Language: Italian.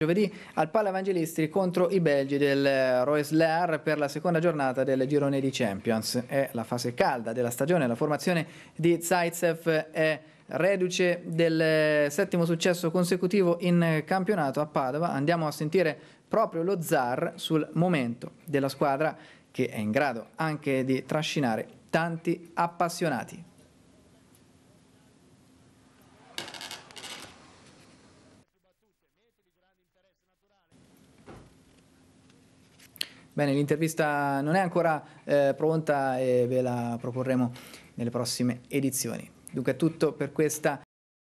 Giovedì al Palla Evangelisti contro i belgi del eh, Roesler per la seconda giornata del girone di Champions. È la fase calda della stagione, la formazione di Zaitsev è reduce del eh, settimo successo consecutivo in campionato a Padova. Andiamo a sentire proprio lo zar sul momento della squadra che è in grado anche di trascinare tanti appassionati. Bene, l'intervista non è ancora eh, pronta e ve la proporremo nelle prossime edizioni. Dunque è tutto per questa